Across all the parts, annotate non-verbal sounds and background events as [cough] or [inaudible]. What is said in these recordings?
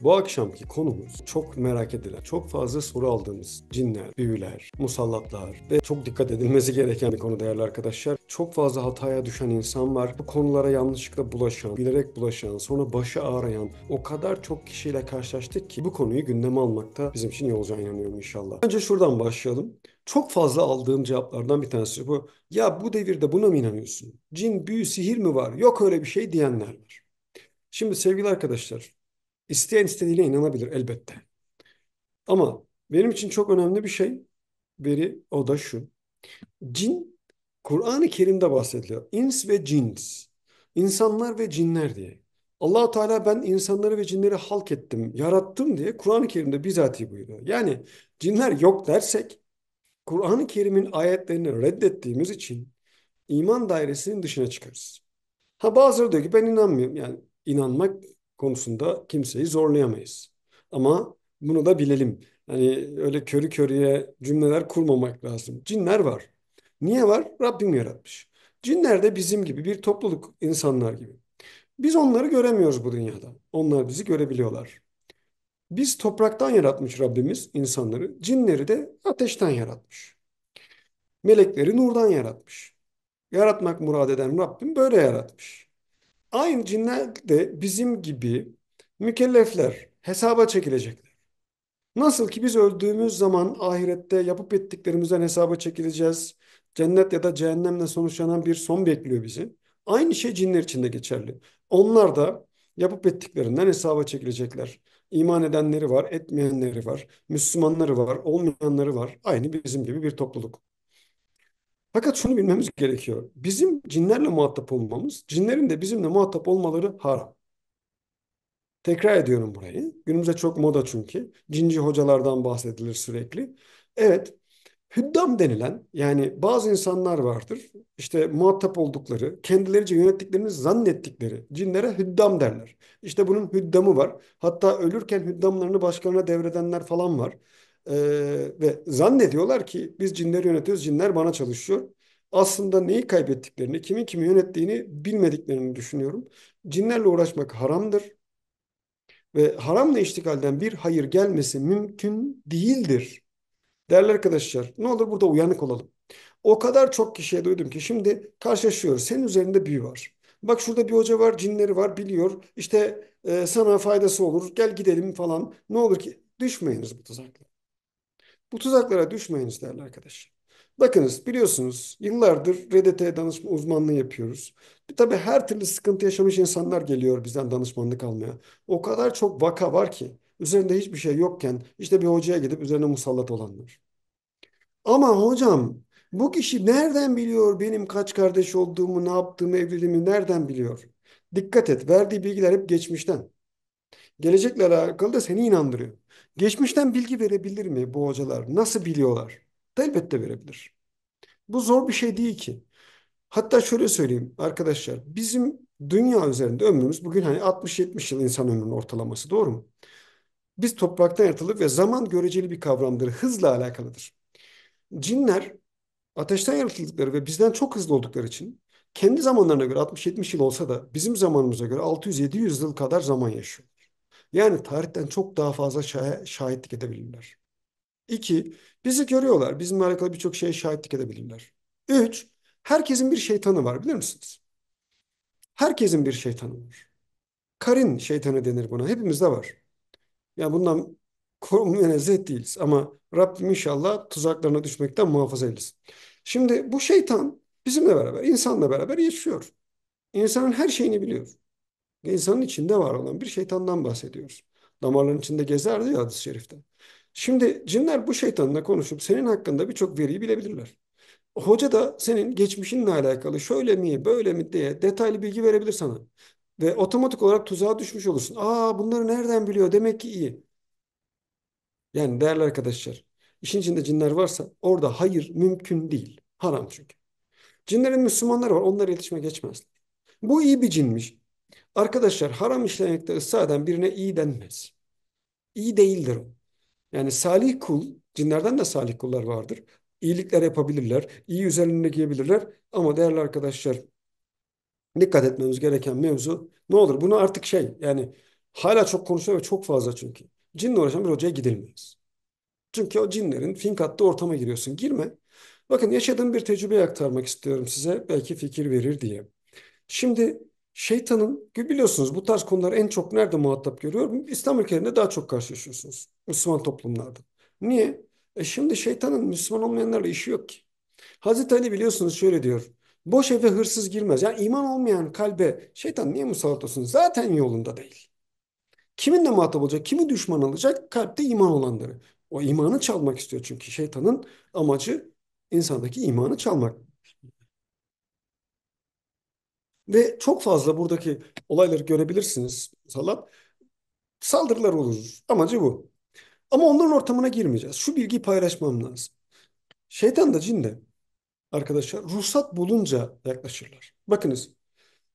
Bu akşamki konumuz çok merak edilen, çok fazla soru aldığımız cinler, büyüler, musallatlar ve çok dikkat edilmesi gereken bir konu değerli arkadaşlar. Çok fazla hataya düşen insan var. Bu konulara yanlışlıkla bulaşan, bilerek bulaşan, sonra başı ağrıyan o kadar çok kişiyle karşılaştık ki bu konuyu gündeme almakta bizim için iyi olacağına inanıyorum inşallah. Önce şuradan başlayalım çok fazla aldığım cevaplardan bir tanesi bu. Ya bu devirde buna mı inanıyorsun? Cin, büyü, sihir mi var? Yok öyle bir şey diyenler var. Şimdi sevgili arkadaşlar, isteyen istediğine inanabilir elbette. Ama benim için çok önemli bir şey veri o da şu. Cin, Kur'an-ı Kerim'de bahsediliyor. İns ve cins. İnsanlar ve cinler diye. allah Teala ben insanları ve cinleri halk ettim, yarattım diye Kur'an-ı Kerim'de bizatihi buyuruyor. Yani cinler yok dersek Kur'an-ı Kerim'in ayetlerini reddettiğimiz için iman dairesinin dışına çıkarız. Ha bazıları diyor ki ben inanmıyorum. Yani inanmak konusunda kimseyi zorlayamayız. Ama bunu da bilelim. Hani öyle körü körüye cümleler kurmamak lazım. Cinler var. Niye var? Rabbim yaratmış. Cinler de bizim gibi bir topluluk insanlar gibi. Biz onları göremiyoruz bu dünyada. Onlar bizi görebiliyorlar. Biz topraktan yaratmış Rabbimiz insanları, cinleri de ateşten yaratmış. Melekleri nurdan yaratmış. Yaratmak murad eden Rabbim böyle yaratmış. Aynı cinler de bizim gibi mükellefler, hesaba çekilecekler. Nasıl ki biz öldüğümüz zaman ahirette yapıp ettiklerimizden hesaba çekileceğiz. Cennet ya da cehennemle sonuçlanan bir son bekliyor bizi. Aynı şey cinler için de geçerli. Onlar da yapıp ettiklerinden hesaba çekilecekler. İman edenleri var, etmeyenleri var, Müslümanları var, olmayanları var. Aynı bizim gibi bir topluluk. Fakat şunu bilmemiz gerekiyor. Bizim cinlerle muhatap olmamız, cinlerin de bizimle muhatap olmaları haram. Tekrar ediyorum burayı. Günümüzde çok moda çünkü. Cinci hocalardan bahsedilir sürekli. Evet, Hüddam denilen yani bazı insanlar vardır. işte muhatap oldukları, kendilerince yönettiklerini zannettikleri cinlere hüddam derler. İşte bunun hüddamı var. Hatta ölürken hüddamlarını başkalarına devredenler falan var. Ee, ve zannediyorlar ki biz cinleri yönetiyoruz, cinler bana çalışıyor. Aslında neyi kaybettiklerini, kimin kimi yönettiğini bilmediklerini düşünüyorum. Cinlerle uğraşmak haramdır. Ve haramla iştigalden bir hayır gelmesi mümkün değildir Değerli arkadaşlar ne olur burada uyanık olalım. O kadar çok kişiye duydum ki şimdi karşılaşıyoruz. Senin üzerinde büyü var. Bak şurada bir hoca var cinleri var biliyor. İşte e, sana faydası olur gel gidelim falan. Ne olur ki düşmeyiniz bu tuzaklara. Bu tuzaklara düşmeyiniz değerli arkadaşlar. Bakınız biliyorsunuz yıllardır RDT danışma uzmanlığı yapıyoruz. E, tabii her türlü sıkıntı yaşamış insanlar geliyor bizden danışmanlık almaya. O kadar çok vaka var ki üzerinde hiçbir şey yokken işte bir hocaya gidip üzerine musallat olanlar. Ama hocam bu kişi nereden biliyor benim kaç kardeş olduğumu, ne yaptığımı, evliliğimi nereden biliyor? Dikkat et verdiği bilgiler hep geçmişten. Gelecekle alakalı da seni inandırıyor. Geçmişten bilgi verebilir mi bu hocalar? Nasıl biliyorlar? Elbette verebilir. Bu zor bir şey değil ki. Hatta şöyle söyleyeyim arkadaşlar. Bizim dünya üzerinde ömrümüz bugün hani 60-70 yıl insan ömrünün ortalaması doğru mu? biz topraktan yaratıldık ve zaman göreceli bir kavramdır. Hızla alakalıdır. Cinler ateşten yaratıldıkları ve bizden çok hızlı oldukları için kendi zamanlarına göre 60-70 yıl olsa da bizim zamanımıza göre 600-700 yıl kadar zaman yaşıyorlar. Yani tarihten çok daha fazla şah şahitlik edebilirler. İki, bizi görüyorlar. Bizimle alakalı birçok şeye şahitlik edebilirler. Üç, herkesin bir şeytanı var bilir misiniz? Herkesin bir şeytanı var. Karin şeytanı denir buna. Hepimizde var. Yani bundan korunmaya nezzet değiliz. Ama Rabbim inşallah tuzaklarına düşmekten muhafaza eylesin. Şimdi bu şeytan bizimle beraber, insanla beraber yaşıyor. İnsanın her şeyini biliyor. İnsanın içinde var olan bir şeytandan bahsediyoruz. Damarların içinde gezerdi ya hadis-i şerifte. Şimdi cinler bu şeytanla konuşup senin hakkında birçok veriyi bilebilirler. Hoca da senin geçmişinle alakalı şöyle mi böyle mi diye detaylı bilgi verebilir sana. Ve otomatik olarak tuzağa düşmüş olursun. Aa bunları nereden biliyor? Demek ki iyi. Yani değerli arkadaşlar, işin içinde cinler varsa orada hayır mümkün değil. Haram çünkü. Cinlerin Müslümanları var. Onlara iletişime geçmezler. Bu iyi bir cinmiş. Arkadaşlar haram işlemekte ısrar eden birine iyi denmez. İyi değildir o. Yani salih kul, cinlerden de salih kullar vardır. İyilikler yapabilirler, iyi üzerlerine giyebilirler. Ama değerli arkadaşlar dikkat etmemiz gereken mevzu ne olur? Bunu artık şey yani hala çok konuşuyor ve çok fazla çünkü. Cinle uğraşan bir hocaya gidilmez. Çünkü o cinlerin finkatlı ortama giriyorsun. Girme. Bakın yaşadığım bir tecrübeyi aktarmak istiyorum size. Belki fikir verir diye. Şimdi şeytanın biliyorsunuz bu tarz konular en çok nerede muhatap görüyorum? İslam ülkelerinde daha çok karşılaşıyorsunuz. Müslüman toplumlarda. Niye? E şimdi şeytanın Müslüman olmayanlarla işi yok ki. Hazreti Ali biliyorsunuz şöyle diyor. Boş eve hırsız girmez. Yani iman olmayan kalbe şeytan niye musallat olsun? Zaten yolunda değil. Kiminle muhatap olacak? Kimi düşman alacak? Kalpte iman olanları. O imanı çalmak istiyor çünkü şeytanın amacı insandaki imanı çalmak. Ve çok fazla buradaki olayları görebilirsiniz. Salat saldırılar olur. Amacı bu. Ama onların ortamına girmeyeceğiz. Şu bilgiyi paylaşmam lazım. Şeytan da cin de arkadaşlar ruhsat bulunca yaklaşırlar. Bakınız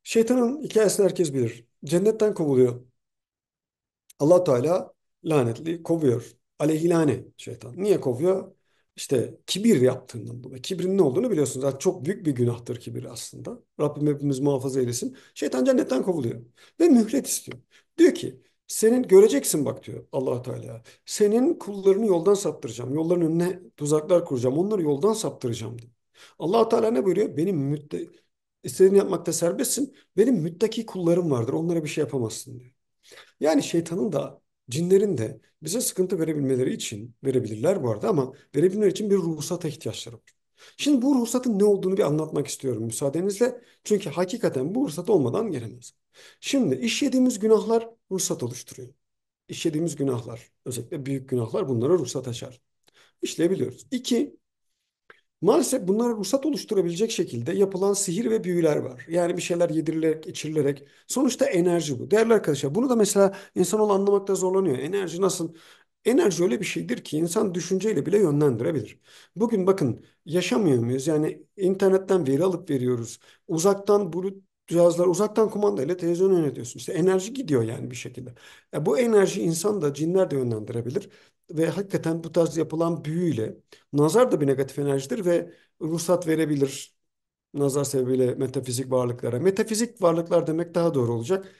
şeytanın hikayesini herkes bilir. Cennetten kovuluyor. allah Teala lanetli kovuyor. Aleyhilane şeytan. Niye kovuyor? İşte kibir yaptığından dolayı. Kibrin ne olduğunu biliyorsunuz. Yani çok büyük bir günahtır kibir aslında. Rabbim hepimiz muhafaza eylesin. Şeytan cennetten kovuluyor. Ve mühlet istiyor. Diyor ki senin göreceksin bak diyor allah Teala. Senin kullarını yoldan saptıracağım. Yolların önüne tuzaklar kuracağım. Onları yoldan saptıracağım diyor. Allahu Teala ne buyuruyor? Benim mütte istediğini yapmakta serbestsin. Benim müttaki kullarım vardır. Onlara bir şey yapamazsın diyor. Yani şeytanın da cinlerin de bize sıkıntı verebilmeleri için verebilirler bu arada ama verebilmeleri için bir ruhsata ihtiyaçları var. Şimdi bu ruhsatın ne olduğunu bir anlatmak istiyorum müsaadenizle. Çünkü hakikaten bu ruhsat olmadan gelemez. Şimdi işlediğimiz günahlar ruhsat oluşturuyor. İşlediğimiz günahlar, özellikle büyük günahlar bunlara ruhsat açar. İşleyebiliyoruz. İki, Maalesef bunlara ruhsat oluşturabilecek şekilde yapılan sihir ve büyüler var. Yani bir şeyler yedirilerek, içirilerek. Sonuçta enerji bu. Değerli arkadaşlar bunu da mesela insanoğlu anlamakta zorlanıyor. Enerji nasıl? Enerji öyle bir şeydir ki insan düşünceyle bile yönlendirebilir. Bugün bakın yaşamıyor muyuz? Yani internetten veri alıp veriyoruz. Uzaktan bulut cihazlar uzaktan kumandayla televizyon yönetiyorsun. İşte enerji gidiyor yani bir şekilde. E bu enerji insan da cinler de yönlendirebilir ve hakikaten bu tarz yapılan büyüyle nazar da bir negatif enerjidir ve ruhsat verebilir nazar sebebiyle metafizik varlıklara. Metafizik varlıklar demek daha doğru olacak.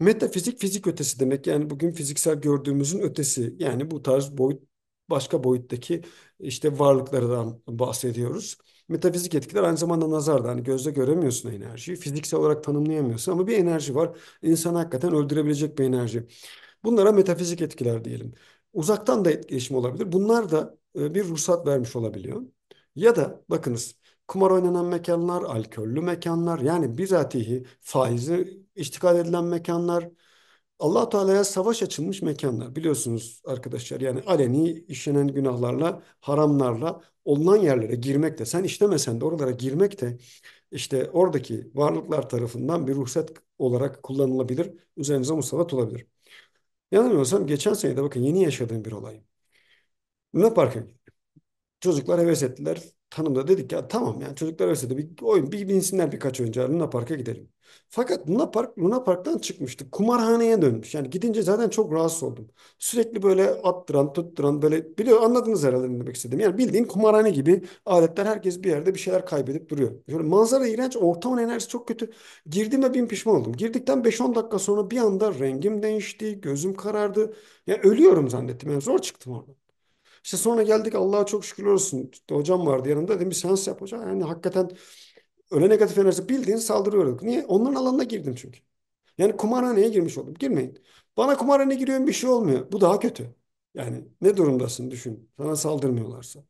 Metafizik fizik ötesi demek yani bugün fiziksel gördüğümüzün ötesi yani bu tarz boyut başka boyuttaki işte varlıklardan bahsediyoruz. Metafizik etkiler aynı zamanda nazarda hani gözle göremiyorsun enerjiyi fiziksel olarak tanımlayamıyorsun ama bir enerji var insanı hakikaten öldürebilecek bir enerji. Bunlara metafizik etkiler diyelim. Uzaktan da etkileşim olabilir. Bunlar da e, bir ruhsat vermiş olabiliyor. Ya da bakınız kumar oynanan mekanlar, alkollü mekanlar yani bizatihi faizi iştikal edilen mekanlar, allah Teala'ya savaş açılmış mekanlar. Biliyorsunuz arkadaşlar yani aleni işlenen günahlarla, haramlarla olunan yerlere girmek de sen işlemesen de oralara girmek de işte oradaki varlıklar tarafından bir ruhsat olarak kullanılabilir. Üzerinize musallat olabilir. Yanılmıyorsam geçen sene de bakın yeni yaşadığım bir olay. Luna Park'a gittim. Çocuklar heves ettiler tanımda dedik ya tamam yani çocuklar arasında bir oyun bir binsinler birkaç oyuncu Luna Park'a gidelim. Fakat Luna Park Luna Park'tan çıkmıştık. Kumarhaneye dönmüş. Yani gidince zaten çok rahatsız oldum. Sürekli böyle attıran, tutturan böyle biliyor anladınız herhalde ne demek istedim. Yani bildiğin kumarhane gibi aletler herkes bir yerde bir şeyler kaybedip duruyor. Böyle manzara iğrenç, ortamın enerjisi çok kötü. Girdim Girdiğimde bin pişman oldum. Girdikten 5-10 dakika sonra bir anda rengim değişti, gözüm karardı. Ya yani ölüyorum zannettim. Yani zor çıktım orada. İşte sonra geldik Allah'a çok şükür olsun. hocam vardı yanında Dedim bir seans yap hocam. Yani hakikaten öyle negatif enerji bildiğin saldırıyorduk. Niye? Onların alanına girdim çünkü. Yani kumarhaneye girmiş oldum. Girmeyin. Bana kumarhaneye giriyorum bir şey olmuyor. Bu daha kötü. Yani ne durumdasın düşün. Sana saldırmıyorlarsa.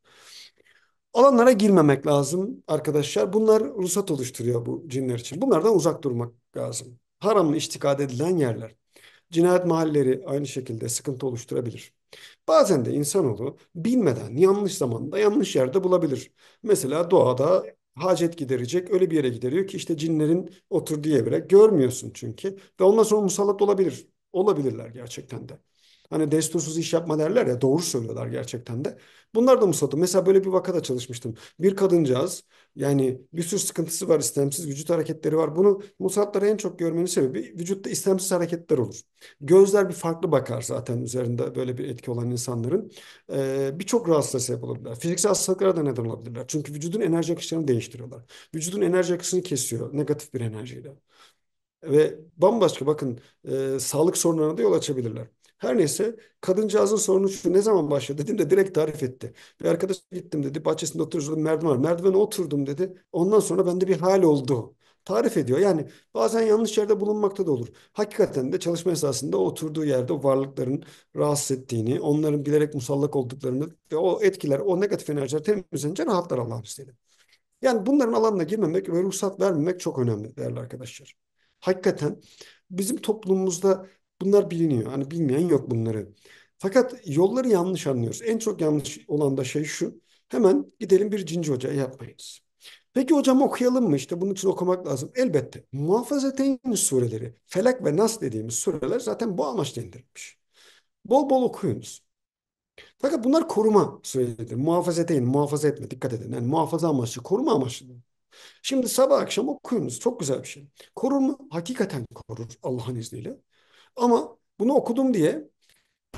Alanlara girmemek lazım arkadaşlar. Bunlar ruhsat oluşturuyor bu cinler için. Bunlardan uzak durmak lazım. Haramla iştikad edilen yerler. Cinayet mahalleleri aynı şekilde sıkıntı oluşturabilir. Bazen de insanoğlu bilmeden yanlış zamanda yanlış yerde bulabilir. Mesela doğada hacet giderecek öyle bir yere gideriyor ki işte cinlerin oturduğu evre görmüyorsun çünkü. Ve ondan sonra musallat olabilir. Olabilirler gerçekten de. Hani destursuz iş yapma derler ya doğru söylüyorlar gerçekten de. Bunlar da musallat. Mesela böyle bir vakada çalışmıştım. Bir kadıncağız yani bir sürü sıkıntısı var istemsiz vücut hareketleri var. Bunu musallatları en çok görmenin sebebi vücutta istemsiz hareketler olur. Gözler bir farklı bakar zaten üzerinde böyle bir etki olan insanların. Ee, Birçok rahatsızlığa sebep olabilirler. Fiziksel hastalıklara da neden olabilirler. Çünkü vücudun enerji akışlarını değiştiriyorlar. Vücudun enerji akışını kesiyor negatif bir enerjiyle. Ve bambaşka bakın e, sağlık sorunlarına da yol açabilirler. Her neyse kadıncağızın sorunu şu ne zaman başladı dedim de direkt tarif etti. Bir arkadaş gittim dedi bahçesinde oturuyoruz merdiven var. Merdivene oturdum dedi. Ondan sonra bende bir hal oldu. Tarif ediyor. Yani bazen yanlış yerde bulunmakta da olur. Hakikaten de çalışma esasında oturduğu yerde o varlıkların rahatsız ettiğini, onların bilerek musallak olduklarını ve o etkiler, o negatif enerjiler temizlenince rahatlar Allah'ın izniyle. Yani bunların alanına girmemek ve ruhsat vermemek çok önemli değerli arkadaşlar. Hakikaten bizim toplumumuzda Bunlar biliniyor. Hani bilmeyen yok bunları. Fakat yolları yanlış anlıyoruz. En çok yanlış olan da şey şu. Hemen gidelim bir cinci hocaya yapmayız. Peki hocam okuyalım mı? İşte bunun için okumak lazım. Elbette. Muhafazeteyn sureleri, Felak ve Nas dediğimiz sureler zaten bu amaçla indirilmiş. Bol bol okuyunuz. Fakat bunlar koruma sureleridir. Muhafazeteyn, muhafaza etme, dikkat edin. Yani muhafaza amaçlı, koruma amaçlı. Şimdi sabah akşam okuyunuz. Çok güzel bir şey. Korur mu? Hakikaten korur Allah'ın izniyle. Ama bunu okudum diye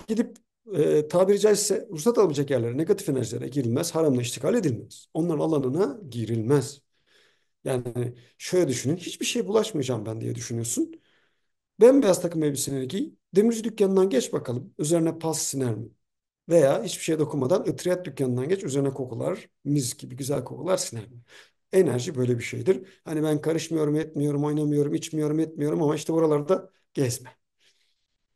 gidip e, tabiri caizse ruhsat alamayacak yerlere, negatif enerjilere girilmez, haramla iştikal edilmez. Onların alanına girilmez. Yani şöyle düşünün, hiçbir şey bulaşmayacağım ben diye düşünüyorsun. Ben beyaz takım elbiseni giy, demirci dükkanından geç bakalım, üzerine pas siner mi? Veya hiçbir şeye dokunmadan ıtriyat dükkanından geç, üzerine kokular, mis gibi güzel kokular siner mi? Enerji böyle bir şeydir. Hani ben karışmıyorum, etmiyorum, oynamıyorum, içmiyorum, etmiyorum ama işte buralarda gezme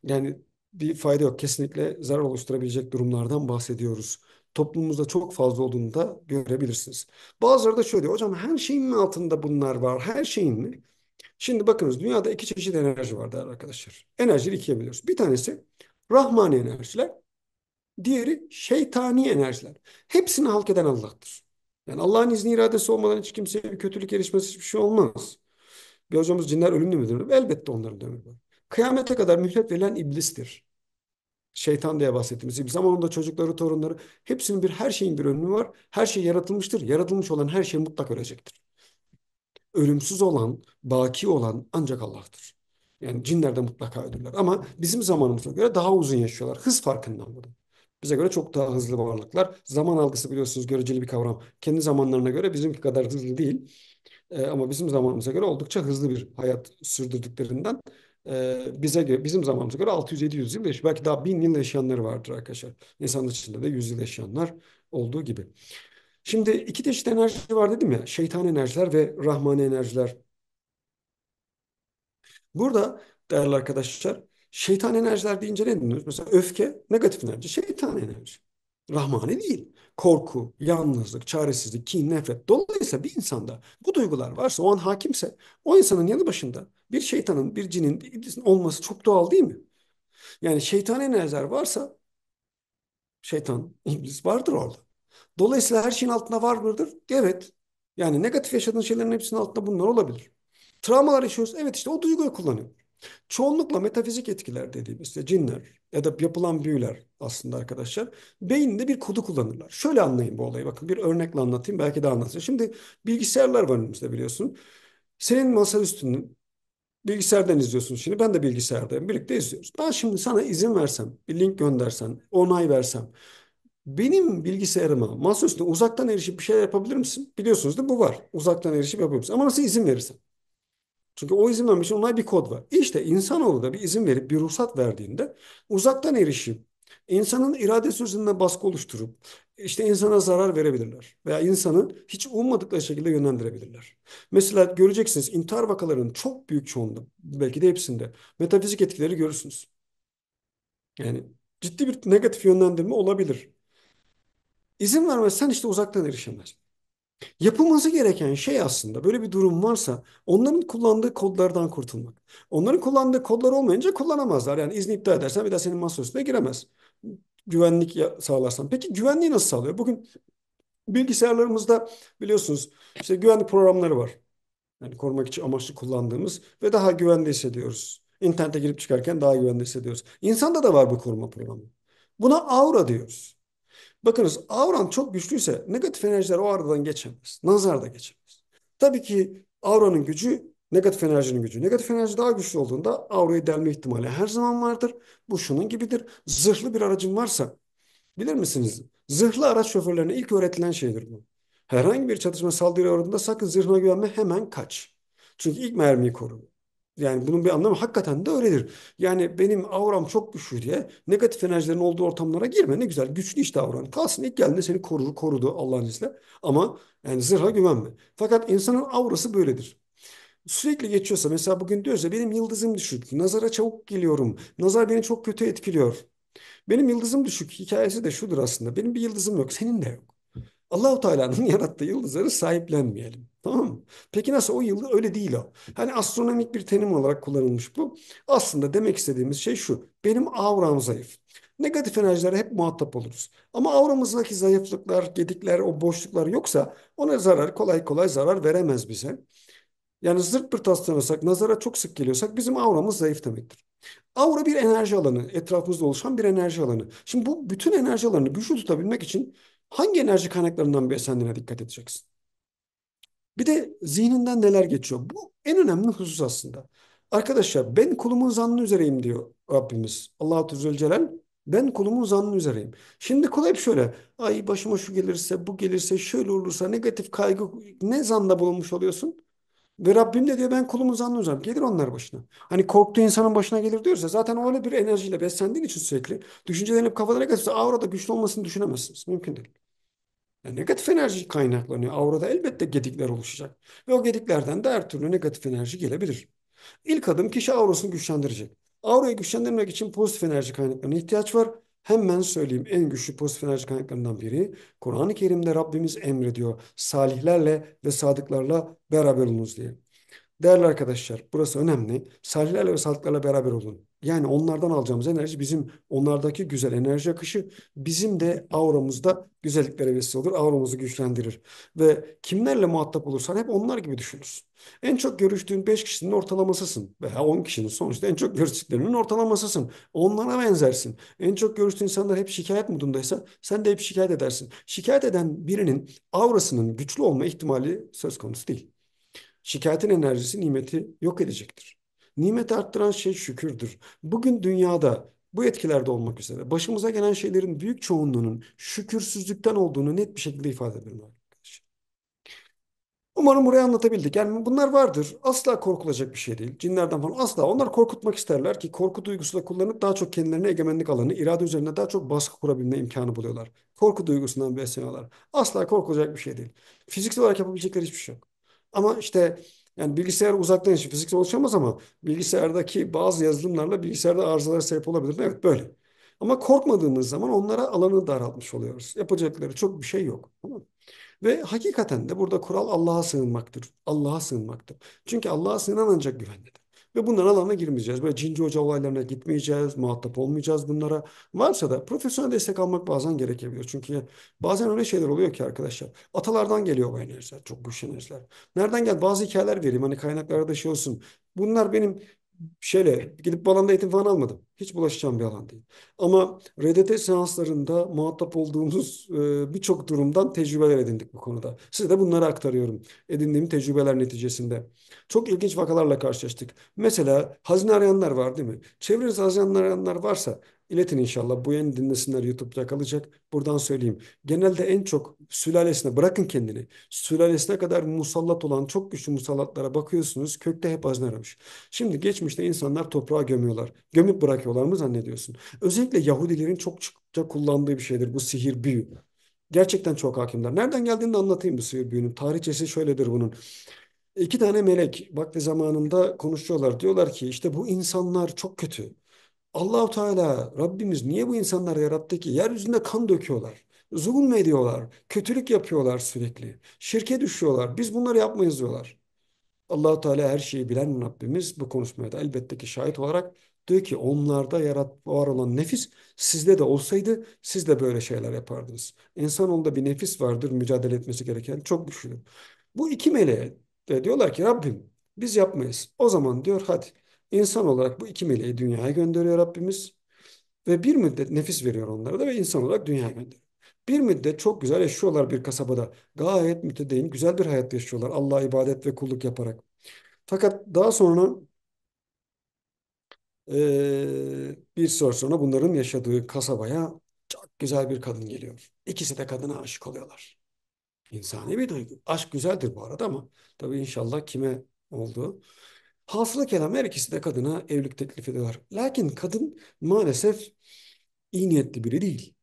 yani bir fayda yok. Kesinlikle zarar oluşturabilecek durumlardan bahsediyoruz. Toplumumuzda çok fazla olduğunu da görebilirsiniz. Bazıları da şöyle diyor. Hocam her şeyin mi altında bunlar var? Her şeyin mi? Şimdi bakınız dünyada iki çeşit enerji var değerli arkadaşlar. Enerjiyi ikiye biliyoruz. Bir tanesi rahmani enerjiler. Diğeri şeytani enerjiler. Hepsini halk eden Allah'tır. Yani Allah'ın izni iradesi olmadan hiç kimseye bir kötülük gelişmesi hiçbir şey olmaz. Bir hocamız cinler ölümlü müdür? Elbette onların da ömrü var. Kıyamete kadar mühlet verilen iblistir. Şeytan diye bahsettiğimiz iblis. ama onun da çocukları, torunları hepsinin bir her şeyin bir önünü var. Her şey yaratılmıştır. Yaratılmış olan her şey mutlak ölecektir. Ölümsüz olan, baki olan ancak Allah'tır. Yani cinler de mutlaka ölürler. Ama bizim zamanımıza göre daha uzun yaşıyorlar. Hız farkından bu. Bize göre çok daha hızlı varlıklar. Zaman algısı biliyorsunuz göreceli bir kavram. Kendi zamanlarına göre bizimki kadar hızlı değil. Ee, ama bizim zamanımıza göre oldukça hızlı bir hayat sürdürdüklerinden ee, bize göre, bizim zamanımıza göre 600-700 yıl belki daha 1000 yıl yaşayanları vardır arkadaşlar. İnsanın içinde de 100 yıl yaşayanlar olduğu gibi. Şimdi iki çeşit enerji var dedim ya. Şeytan enerjiler ve rahmani enerjiler. Burada değerli arkadaşlar şeytan enerjiler deyince ne dinliyoruz? Mesela öfke negatif enerji, şeytan enerji. Rahmani değil korku, yalnızlık, çaresizlik, kin, nefret. Dolayısıyla bir insanda bu duygular varsa, o an hakimse o insanın yanı başında bir şeytanın, bir cinin, olması çok doğal değil mi? Yani şeytan enerjiler varsa şeytan, iblis vardır orada. Dolayısıyla her şeyin altında var mıdır? Evet. Yani negatif yaşadığın şeylerin hepsinin altında bunlar olabilir. Travmalar yaşıyoruz. Evet işte o duyguyu kullanıyor. Çoğunlukla metafizik etkiler dediğimizde, cinler ya da yapılan büyüler, aslında arkadaşlar. Beyinde bir kodu kullanırlar. Şöyle anlayın bu olayı. Bakın bir örnekle anlatayım. Belki daha anlatsın. Şimdi bilgisayarlar var önümüzde biliyorsun. Senin masa üstünün bilgisayardan izliyorsun şimdi. Ben de bilgisayardayım. Birlikte izliyoruz. Ben şimdi sana izin versem, bir link göndersen, onay versem. Benim bilgisayarıma masaüstü uzaktan erişip bir şeyler yapabilir misin? Biliyorsunuz da bu var. Uzaktan erişip yapabilirsin. Ama nasıl izin verirsen? Çünkü o izin vermiş için onlara bir kod var. İşte insanoğlu da bir izin verip bir ruhsat verdiğinde uzaktan erişip İnsanın irade üzerinde baskı oluşturup işte insana zarar verebilirler veya insanı hiç ummadıkları şekilde yönlendirebilirler. Mesela göreceksiniz intihar vakalarının çok büyük çoğunda belki de hepsinde metafizik etkileri görürsünüz. Yani ciddi bir negatif yönlendirme olabilir. İzin vermezsen işte uzaktan erişemezsin. Yapılması gereken şey aslında böyle bir durum varsa onların kullandığı kodlardan kurtulmak. Onların kullandığı kodlar olmayınca kullanamazlar. Yani izni iptal edersen bir daha senin üstüne giremez. Güvenlik sağlarsan. Peki güvenliği nasıl sağlıyor? Bugün bilgisayarlarımızda biliyorsunuz işte güvenlik programları var. Yani korumak için amaçlı kullandığımız ve daha güvenli hissediyoruz. İnternete girip çıkarken daha güvenli hissediyoruz. İnsanda da var bu koruma programı. Buna aura diyoruz. Bakınız aura'n çok güçlüyse negatif enerjiler o aradan geçemez. Nazar da geçemez. Tabii ki auranın gücü negatif enerjinin gücü. Negatif enerji daha güçlü olduğunda avrayı delme ihtimali her zaman vardır. Bu şunun gibidir. Zırhlı bir aracın varsa bilir misiniz? Zırhlı araç şoförlerine ilk öğretilen şeydir bu. Herhangi bir çatışma saldırı uğradığında sakın zırhına güvenme hemen kaç. Çünkü ilk mermiyi koru. Yani bunun bir anlamı hakikaten de öyledir. Yani benim auram çok güçlü diye negatif enerjilerin olduğu ortamlara girme. Ne güzel güçlü işte avran. Kalsın ilk geldiğinde seni korur, korudu Allah'ın izniyle. Ama yani zırha güvenme. Fakat insanın aurası böyledir sürekli geçiyorsa mesela bugün diyoruz ya benim yıldızım düşük, nazara çabuk geliyorum, nazar beni çok kötü etkiliyor. Benim yıldızım düşük hikayesi de şudur aslında. Benim bir yıldızım yok, senin de yok. Allahu Teala'nın [laughs] yarattığı yıldızları sahiplenmeyelim. Tamam mı? Peki nasıl? O yılda öyle değil o. Hani astronomik bir terim olarak kullanılmış bu. Aslında demek istediğimiz şey şu. Benim aura'm zayıf. Negatif enerjilere hep muhatap oluruz. Ama aura'mızdaki zayıflıklar, gedikler, o boşluklar yoksa ona zarar, kolay kolay zarar veremez bize. Yani zırt pırt hastalanırsak, nazara çok sık geliyorsak bizim aura'mız zayıf demektir. Aura bir enerji alanı, etrafımızda oluşan bir enerji alanı. Şimdi bu bütün enerji alanını güçlü tutabilmek için hangi enerji kaynaklarından beslendiğine dikkat edeceksin. Bir de zihninden neler geçiyor. Bu en önemli husus aslında. Arkadaşlar ben kulumun zannı üzereyim diyor Rabbimiz. Allah-u Zülcelal ben kulumun zannı üzereyim. Şimdi kul hep şöyle. Ay başıma şu gelirse, bu gelirse, şöyle olursa negatif kaygı ne zanda bulunmuş oluyorsun? Ve Rabbim de diyor ben kulumun zannı üzereyim. Gelir onlar başına. Hani korktuğu insanın başına gelir diyorsa zaten öyle bir enerjiyle beslendiğin için sürekli düşüncelerin kafalara kafada negatifse aurada güçlü olmasını düşünemezsiniz. Mümkün değil negatif enerji kaynaklanıyor. Avrada elbette gedikler oluşacak. Ve o gediklerden de her türlü negatif enerji gelebilir. İlk adım kişi avrosunu güçlendirecek. Aurayı güçlendirmek için pozitif enerji kaynaklarına ihtiyaç var. Hemen söyleyeyim en güçlü pozitif enerji kaynaklarından biri Kur'an-ı Kerim'de Rabbimiz emrediyor. Salihlerle ve sadıklarla beraber olunuz diye. Değerli arkadaşlar burası önemli. Salihlerle ve sadıklarla beraber olun. Yani onlardan alacağımız enerji bizim onlardaki güzel enerji akışı bizim de auramızda güzelliklere vesile olur. Auramızı güçlendirir. Ve kimlerle muhatap olursan hep onlar gibi düşünürsün. En çok görüştüğün 5 kişinin ortalamasısın. Veya 10 kişinin sonuçta en çok görüştüklerinin ortalamasısın. Onlara benzersin. En çok görüştüğün insanlar hep şikayet modundaysa sen de hep şikayet edersin. Şikayet eden birinin aurasının güçlü olma ihtimali söz konusu değil. Şikayetin enerjisi nimeti yok edecektir. Nimet arttıran şey şükürdür. Bugün dünyada bu etkilerde olmak üzere başımıza gelen şeylerin büyük çoğunluğunun şükürsüzlükten olduğunu net bir şekilde ifade edelim arkadaşlar. Umarım burayı anlatabildik. Yani bunlar vardır. Asla korkulacak bir şey değil. Cinlerden falan asla. Onlar korkutmak isterler ki korku duygusuyla kullanıp daha çok kendilerine egemenlik alanı, irade üzerine daha çok baskı kurabilme imkanı buluyorlar. Korku duygusundan besleniyorlar. Asla korkulacak bir şey değil. Fiziksel olarak yapabilecekleri hiçbir şey yok. Ama işte yani bilgisayar uzaktan için fiziksel oluşamaz ama bilgisayardaki bazı yazılımlarla bilgisayarda arızalara sebep olabilir. Evet böyle. Ama korkmadığımız zaman onlara alanı daraltmış oluyoruz. Yapacakları çok bir şey yok. Tamam Ve hakikaten de burada kural Allah'a sığınmaktır. Allah'a sığınmaktır. Çünkü Allah'a sığınan ancak güvenlidir. Ve bunların alanına girmeyeceğiz. Böyle cinci hoca olaylarına gitmeyeceğiz, muhatap olmayacağız bunlara. Varsa da profesyonel destek almak bazen gerekebilir. Çünkü bazen öyle şeyler oluyor ki arkadaşlar. Atalardan geliyor bu enerjiler, çok güçlü enerjiler. Nereden gel? Bazı hikayeler vereyim. Hani kaynaklarda şey olsun. Bunlar benim şöyle gidip bu alanda eğitim falan almadım. Hiç bulaşacağım bir alan değil. Ama RDT seanslarında muhatap olduğumuz e, birçok durumdan tecrübeler edindik bu konuda. Size de bunları aktarıyorum. Edindiğim tecrübeler neticesinde. Çok ilginç vakalarla karşılaştık. Mesela hazine arayanlar var değil mi? Çevrenizde hazine arayanlar varsa iletin inşallah. Bu yeni dinlesinler YouTube'da kalacak. Buradan söyleyeyim. Genelde en çok sülalesine bırakın kendini. Sülalesine kadar musallat olan çok güçlü musallatlara bakıyorsunuz. Kökte hep azne aramış. Şimdi geçmişte insanlar toprağa gömüyorlar. Gömüp bırakıyorlar mı zannediyorsun? Özellikle Yahudilerin çok çokça kullandığı bir şeydir bu sihir büyü. Gerçekten çok hakimler. Nereden geldiğini de anlatayım bu sihir büyünün. Tarihçesi şöyledir bunun. İki tane melek vakti zamanında konuşuyorlar. Diyorlar ki işte bu insanlar çok kötü. Allahu Teala Rabbimiz niye bu insanları yarattı ki? Yeryüzünde kan döküyorlar. Zulüm ediyorlar. Kötülük yapıyorlar sürekli. Şirke düşüyorlar. Biz bunları yapmayız diyorlar. allah Teala her şeyi bilen Rabbimiz bu konuşmaya da elbette ki şahit olarak diyor ki onlarda yarat var olan nefis sizde de olsaydı siz de böyle şeyler yapardınız. İnsanoğlunda bir nefis vardır mücadele etmesi gereken çok güçlü. Bu iki meleğe de diyorlar ki Rabbim biz yapmayız. O zaman diyor hadi İnsan olarak bu iki meleği dünyaya gönderiyor Rabbimiz. Ve bir müddet nefis veriyor onlara da ve insan olarak dünyaya gönderiyor. Bir müddet çok güzel yaşıyorlar bir kasabada. Gayet mütedeyin, güzel bir hayat yaşıyorlar. Allah'a ibadet ve kulluk yaparak. Fakat daha sonra ee, bir süre sonra bunların yaşadığı kasabaya çok güzel bir kadın geliyor. İkisi de kadına aşık oluyorlar. İnsani bir duygu. Aşk güzeldir bu arada ama tabii inşallah kime oldu? Hasılı kelam her ikisi de kadına evlilik teklif ediyorlar. Lakin kadın maalesef iyi niyetli biri değil.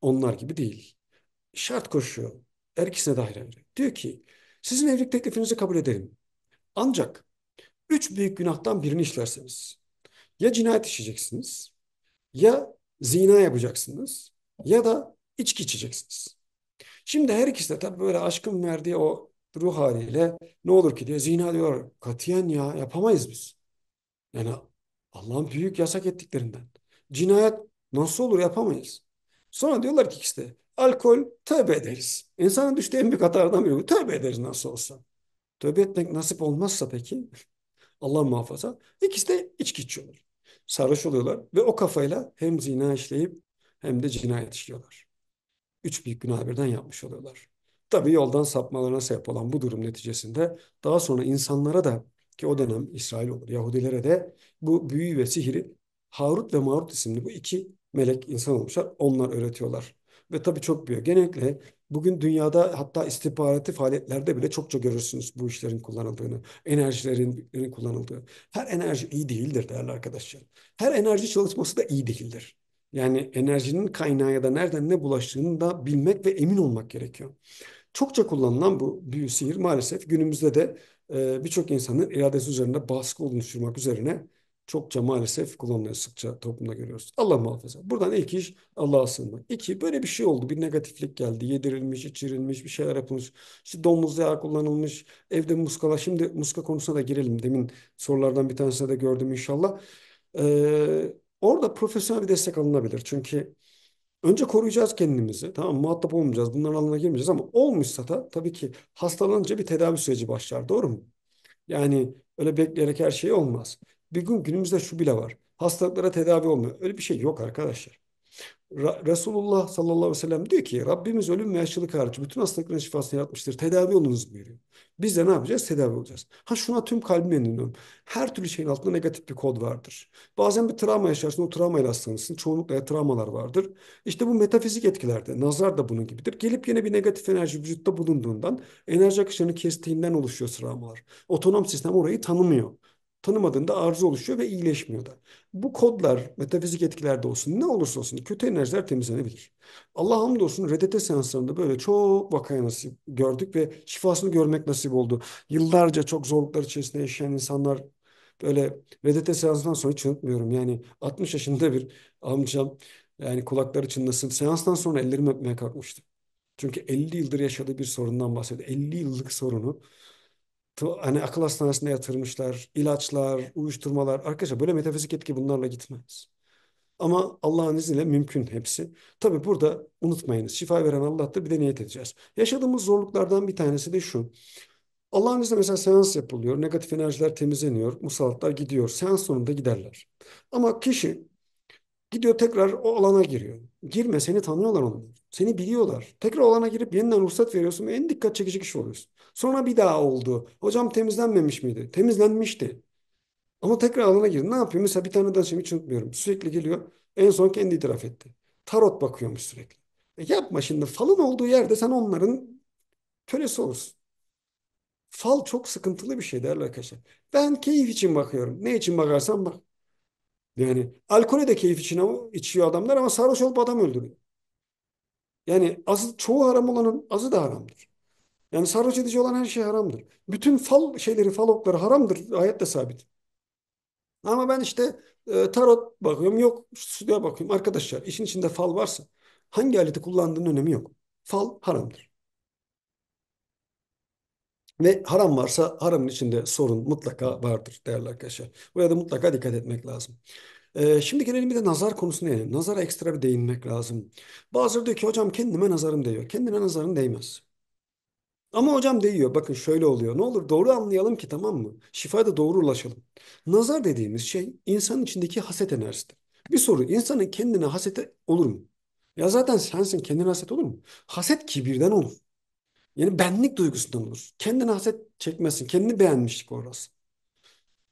Onlar gibi değil. Şart koşuyor. Her ikisine de hayran Diyor ki sizin evlilik teklifinizi kabul ederim. Ancak üç büyük günahtan birini işlerseniz ya cinayet işleyeceksiniz ya zina yapacaksınız ya da içki içeceksiniz. Şimdi her ikisi de tabii böyle aşkın verdiği o ruh haliyle ne olur ki diye zina diyor. Katiyen ya yapamayız biz. Yani Allah'ın büyük yasak ettiklerinden. Cinayet nasıl olur yapamayız. Sonra diyorlar ki işte alkol tövbe ederiz. İnsanın düştüğü en büyük hatardan biri bu. Tövbe ederiz nasıl olsa. Tövbe etmek nasip olmazsa peki [laughs] Allah muhafaza. İkisi de içki içiyorlar. Sarhoş oluyorlar ve o kafayla hem zina işleyip hem de cinayet işliyorlar. Üç büyük günah birden yapmış oluyorlar. Tabi yoldan sapmalarına sebep olan bu durum neticesinde daha sonra insanlara da ki o dönem İsrail olur Yahudilere de bu büyü ve sihiri Harut ve Marut isimli bu iki melek insan olmuşlar. Onlar öğretiyorlar. Ve tabi çok büyüyor Genellikle bugün dünyada hatta istihbaratı faaliyetlerde bile çokça görürsünüz bu işlerin kullanıldığını, enerjilerin kullanıldığı. Her enerji iyi değildir değerli arkadaşlar. Her enerji çalışması da iyi değildir. Yani enerjinin kaynağı ya da nereden ne bulaştığını da bilmek ve emin olmak gerekiyor. Çokça kullanılan bu büyü sihir maalesef günümüzde de e, birçok insanın iradesi üzerinde baskı oluşturmak üzerine çokça maalesef kullanılıyor sıkça toplumda görüyoruz. Allah muhafaza. Buradan ilk iş Allah'a sığınmak. İki böyle bir şey oldu. Bir negatiflik geldi. Yedirilmiş, içirilmiş, bir şeyler yapılmış. İşte domuz yağı kullanılmış. Evde muskala. Şimdi muska konusuna da girelim. Demin sorulardan bir tanesine de gördüm inşallah. Ee, orada profesyonel bir destek alınabilir. Çünkü Önce koruyacağız kendimizi. Tamam muhatap olmayacağız. Bunların alanına girmeyeceğiz ama olmuşsa da tabii ki hastalanınca bir tedavi süreci başlar. Doğru mu? Yani öyle bekleyerek her şey olmaz. Bir gün günümüzde şu bile var. Hastalıklara tedavi olmuyor. Öyle bir şey yok arkadaşlar. Resulullah sallallahu aleyhi ve sellem diyor ki Rabbimiz ölüm ve yaşlılık hariç bütün hastalıkların şifasını yaratmıştır. Tedavi olunuz buyuruyor. Biz de ne yapacağız? Tedavi olacağız. Ha şuna tüm kalbime inanıyorum. Her türlü şeyin altında negatif bir kod vardır. Bazen bir travma yaşarsın o travmayla hastalanırsın. Çoğunlukla ya travmalar vardır. İşte bu metafizik etkilerde nazar da bunun gibidir. Gelip yine bir negatif enerji vücutta bulunduğundan enerji akışlarını kestiğinden oluşuyor travmalar. Otonom sistem orayı tanımıyor tanımadığında arıza oluşuyor ve iyileşmiyor da. Bu kodlar metafizik etkilerde olsun ne olursa olsun kötü enerjiler temizlenebilir. Allah hamdolsun redete seanslarında böyle çok vakaya nasip gördük ve şifasını görmek nasip oldu. Yıllarca çok zorluklar içerisinde yaşayan insanlar böyle redete seansından sonra hiç unutmuyorum. Yani 60 yaşında bir amcam yani kulakları çınlasın seanstan sonra ellerimi öpmeye kalkmıştı. Çünkü 50 yıldır yaşadığı bir sorundan bahsediyor. 50 yıllık sorunu hani akıl hastanesine yatırmışlar, ilaçlar, uyuşturmalar. Arkadaşlar böyle metafizik etki bunlarla gitmez. Ama Allah'ın izniyle mümkün hepsi. Tabi burada unutmayınız şifa veren Allah'tır bir de niyet edeceğiz. Yaşadığımız zorluklardan bir tanesi de şu. Allah'ın izniyle mesela seans yapılıyor, negatif enerjiler temizleniyor, musallatlar gidiyor. Seans sonunda giderler. Ama kişi Gidiyor tekrar o alana giriyor. Girme seni tanıyorlar onu. Seni biliyorlar. Tekrar alana girip yeniden ruhsat veriyorsun en dikkat çekici kişi oluyorsun. Sonra bir daha oldu. Hocam temizlenmemiş miydi? Temizlenmişti. Ama tekrar alana girdi. Ne yapıyor? Mesela bir tane danışım şey hiç unutmuyorum. Sürekli geliyor. En son kendi itiraf etti. Tarot bakıyormuş sürekli. E yapma şimdi. Falın olduğu yerde sen onların kölesi olursun. Fal çok sıkıntılı bir şey değerli arkadaşlar. Ben keyif için bakıyorum. Ne için bakarsan bak. Yani alkolü de keyif için içiyor adamlar ama sarhoş olup adam öldürüyor. Yani azı, çoğu haram olanın azı da haramdır. Yani sarhoş edici olan her şey haramdır. Bütün fal şeyleri, falokları haramdır. Ayette sabit. Ama ben işte e, tarot bakıyorum, yok stüdyoya bakıyorum. Arkadaşlar işin içinde fal varsa hangi aleti kullandığının önemi yok. Fal haramdır. Ne haram varsa haramın içinde sorun mutlaka vardır değerli arkadaşlar. Buraya da mutlaka dikkat etmek lazım. Ee, şimdi gelelim bir de nazar konusuna yani. Nazara ekstra bir değinmek lazım. Bazıları diyor ki hocam kendime nazarım değiyor. Kendine nazarın değmez. Ama hocam değiyor. Bakın şöyle oluyor. Ne olur doğru anlayalım ki tamam mı? Şifaya da doğru ulaşalım. Nazar dediğimiz şey insanın içindeki haset enerjisidir. Bir soru insanın kendine haseti olur mu? Ya zaten sensin kendine haset olur mu? Haset kibirden olur. Yani benlik duygusundan olur. Kendini haset çekmesin. Kendini beğenmişlik orası.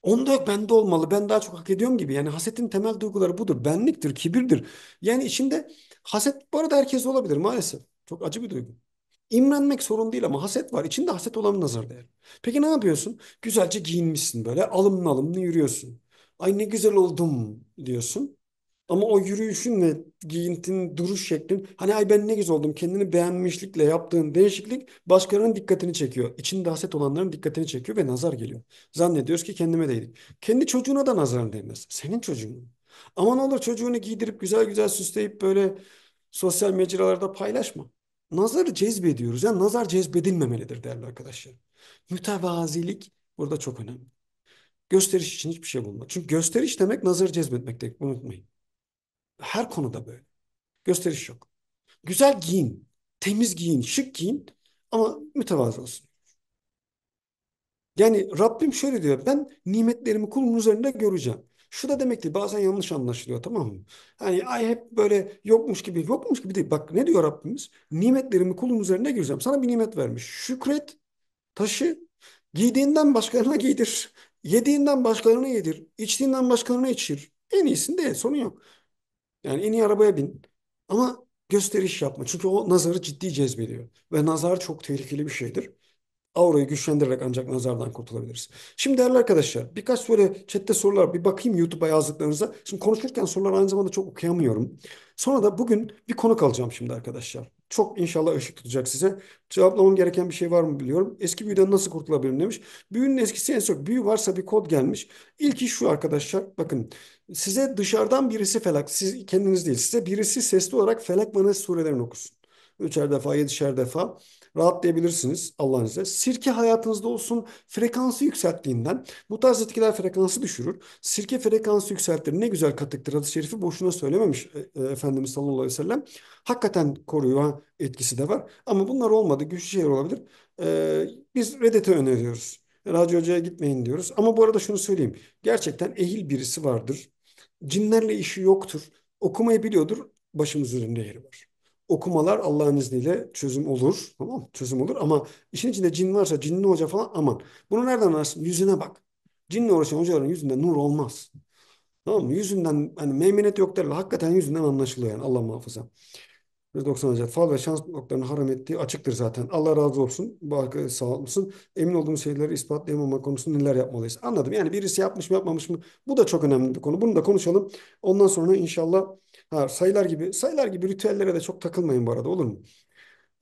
Onda yok bende olmalı. Ben daha çok hak ediyorum gibi. Yani hasetin temel duyguları budur. Benliktir, kibirdir. Yani içinde haset bu arada herkes olabilir maalesef. Çok acı bir duygu. İmrenmek sorun değil ama haset var. İçinde haset olan nazar değer. Peki ne yapıyorsun? Güzelce giyinmişsin böyle. Alımlı alımlı yürüyorsun. Ay ne güzel oldum diyorsun. Ama o yürüyüşünle giyintin, duruş şeklin hani ay ben ne güzel oldum kendini beğenmişlikle yaptığın değişiklik başkalarının dikkatini çekiyor. İçinde haset olanların dikkatini çekiyor ve nazar geliyor. Zannediyoruz ki kendime değdik. Kendi çocuğuna da nazar değmez. Senin çocuğun. Aman olur çocuğunu giydirip güzel güzel süsleyip böyle sosyal mecralarda paylaşma. Nazarı cezbediyoruz. Yani nazar cezbedilmemelidir değerli arkadaşlar. Mütevazilik burada çok önemli. Gösteriş için hiçbir şey bulma. Çünkü gösteriş demek nazarı cezbetmek demek. Unutmayın. Her konuda böyle. Gösteriş yok. Güzel giyin, temiz giyin, şık giyin ama mütevazı olsun. Yani Rabbim şöyle diyor ben nimetlerimi kulun üzerinde göreceğim. Şu da demek ki bazen yanlış anlaşılıyor tamam mı? Hani ay hep böyle yokmuş gibi yokmuş gibi değil. Bak ne diyor Rabbimiz? Nimetlerimi kulun üzerinde göreceğim. Sana bir nimet vermiş. Şükret, taşı, giydiğinden başkalarına giydir. Yediğinden başkalarına yedir. içtiğinden başkalarına içir. En de sonu yok. Yani en iyi arabaya bin ama gösteriş yapma. Çünkü o nazarı ciddi cezbediyor. Ve nazar çok tehlikeli bir şeydir. Aurayı güçlendirerek ancak nazardan kurtulabiliriz. Şimdi değerli arkadaşlar birkaç böyle chatte sorular bir bakayım YouTube'a yazdıklarınıza. Şimdi konuşurken soruları aynı zamanda çok okuyamıyorum. Sonra da bugün bir konuk alacağım şimdi arkadaşlar. Çok inşallah ışık tutacak size. Cevaplamam gereken bir şey var mı biliyorum. Eski büyüden nasıl kurtulabilirim demiş. Büyünün eskisi en çok. Büyü varsa bir kod gelmiş. İlk iş şu arkadaşlar. Bakın size dışarıdan birisi felak, siz kendiniz değil, size birisi sesli olarak felak ve surelerini okusun. Üçer defa, yedişer defa rahatlayabilirsiniz Allah'ın izniyle. Sirke hayatınızda olsun frekansı yükselttiğinden bu tarz etkiler frekansı düşürür. Sirke frekansı yükseltir. Ne güzel katıktır. Hadis-i şerifi boşuna söylememiş e, e Efendimiz sallallahu aleyhi ve sellem. Hakikaten koruyuyor etkisi de var. Ama bunlar olmadı. Güçlü şeyler olabilir. E, biz redete öneriyoruz. Radyo hocaya gitmeyin diyoruz. Ama bu arada şunu söyleyeyim. Gerçekten ehil birisi vardır cinlerle işi yoktur. Okumayı biliyordur. Başımızın önünde yeri var. Okumalar Allah'ın izniyle çözüm olur. Tamam Çözüm olur ama işin içinde cin varsa cinli hoca falan aman. Bunu nereden ararsın? Yüzüne bak. Cinle uğraşan hocaların yüzünde nur olmaz. Tamam mı? Yüzünden hani meymenet yok derler. Hakikaten yüzünden anlaşılıyor yani Allah muhafaza. 90 derece fal ve şans noktalarını haram ettiği açıktır zaten. Allah razı olsun. Bu arkadaş sağ olsun. Emin olduğumuz şeyleri ispatlayamama konusunda neler yapmalıyız? Anladım. Yani birisi yapmış mı yapmamış mı? Bu da çok önemli bir konu. Bunu da konuşalım. Ondan sonra inşallah ha, sayılar gibi sayılar gibi ritüellere de çok takılmayın bu arada olur mu?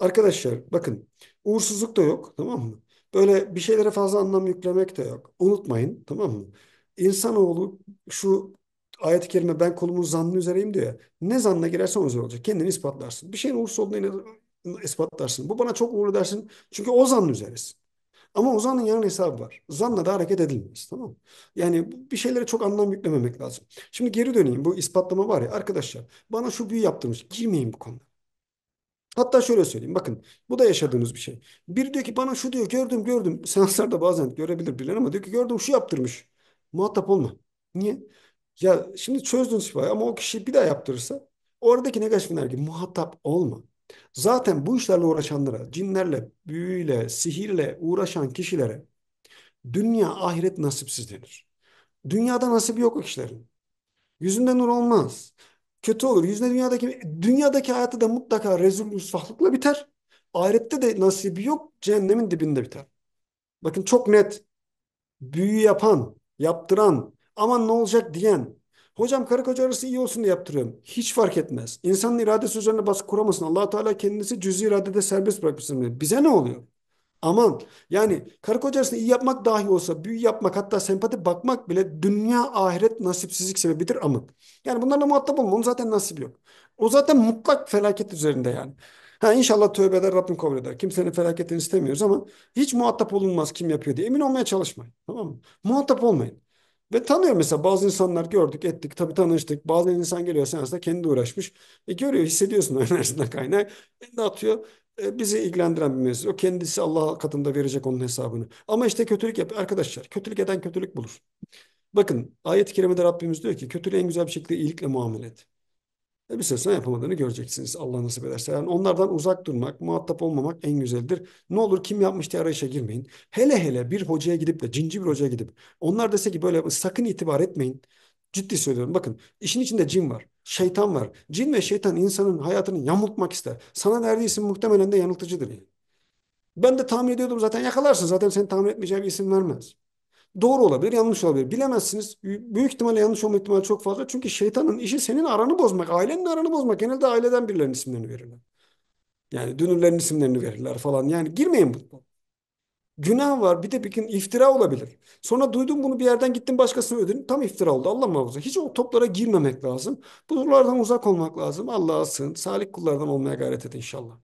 Arkadaşlar bakın uğursuzluk da yok tamam mı? Böyle bir şeylere fazla anlam yüklemek de yok. Unutmayın tamam mı? İnsanoğlu şu ayet-i kerime ben kulumun zannı üzereyim diyor ya. Ne zanna girersen o zor olacak. Kendini ispatlarsın. Bir şeyin uğursuz olduğunu ispatlarsın. Bu bana çok uğurlu dersin. Çünkü o zannın üzeresin. Ama o zannın yanın hesabı var. Zanla da hareket edilmez. Tamam mı? Yani bir şeylere çok anlam yüklememek lazım. Şimdi geri döneyim. Bu ispatlama var ya arkadaşlar. Bana şu büyü yaptırmış. Girmeyin bu konuda. Hatta şöyle söyleyeyim bakın bu da yaşadığımız bir şey. Biri diyor ki bana şu diyor gördüm gördüm. [laughs] Seanslarda bazen görebilir birileri ama diyor ki gördüm şu yaptırmış. Muhatap olma. Niye? Ya şimdi çözdün şifayı ama o kişi bir daha yaptırırsa oradaki negatif enerji muhatap olma. Zaten bu işlerle uğraşanlara, cinlerle, büyüyle, sihirle uğraşan kişilere dünya ahiret nasipsiz denir. Dünyada nasibi yok o kişilerin. Yüzünde nur olmaz. Kötü olur. Yüzünde dünyadaki dünyadaki hayatı da mutlaka rezil rüsvahlıkla biter. Ahirette de nasibi yok. Cehennemin dibinde biter. Bakın çok net. Büyü yapan, yaptıran, aman ne olacak diyen Hocam karı koca arası iyi olsun diye yaptırıyorum. Hiç fark etmez. İnsanın iradesi üzerine baskı kuramasın. allah Teala kendisi cüz iradede serbest bırakmışsın. Bize ne oluyor? Aman yani karı koca arasında iyi yapmak dahi olsa büyü yapmak hatta sempati bakmak bile dünya ahiret nasipsizlik sebebidir amık. Yani bunlarla muhatap olma onun zaten nasip yok. O zaten mutlak felaket üzerinde yani. Ha, inşallah tövbe eder Rabbim kabul eder. Kimsenin felaketini istemiyoruz ama hiç muhatap olunmaz kim yapıyor diye. Emin olmaya çalışmayın. Tamam mı? Muhatap olmayın. Ve tanıyor mesela bazı insanlar gördük ettik tabii tanıştık. Bazı insan geliyor seansda kendi uğraşmış. E görüyor hissediyorsun o [laughs] enerjisinden kaynağı. Elini atıyor. E, bizi ilgilendiren bir mevzu. O kendisi Allah katında verecek onun hesabını. Ama işte kötülük yap arkadaşlar. Kötülük eden kötülük bulur. Bakın ayet-i kerimede Rabbimiz diyor ki kötülüğü en güzel bir şekilde iyilikle muamele et. E, bir süre sonra yapamadığını göreceksiniz Allah nasip ederse. Yani onlardan uzak durmak, muhatap olmamak en güzeldir. Ne olur kim yapmış diye arayışa girmeyin. Hele hele bir hocaya gidip de cinci bir hocaya gidip onlar dese ki böyle sakın itibar etmeyin. Ciddi söylüyorum bakın işin içinde cin var, şeytan var. Cin ve şeytan insanın hayatını yamultmak ister. Sana verdiği isim muhtemelen de yanıltıcıdır Ben de tahmin ediyordum zaten yakalarsın zaten seni tahmin etmeyeceği bir isim vermez. Doğru olabilir, yanlış olabilir. Bilemezsiniz. Büyük ihtimalle yanlış olma ihtimali çok fazla. Çünkü şeytanın işi senin aranı bozmak, ailenin aranı bozmak. Genelde aileden birilerinin isimlerini verirler. Yani dünürlerin isimlerini verirler falan. Yani girmeyin bu. Günah var. Bir de bir gün iftira olabilir. Sonra duydum bunu bir yerden gittim başkasına ödedim. Tam iftira oldu. Allah muhafaza. Hiç o toplara girmemek lazım. Bunlardan uzak olmak lazım. Allah'a sığın. Salih kullardan olmaya gayret et inşallah.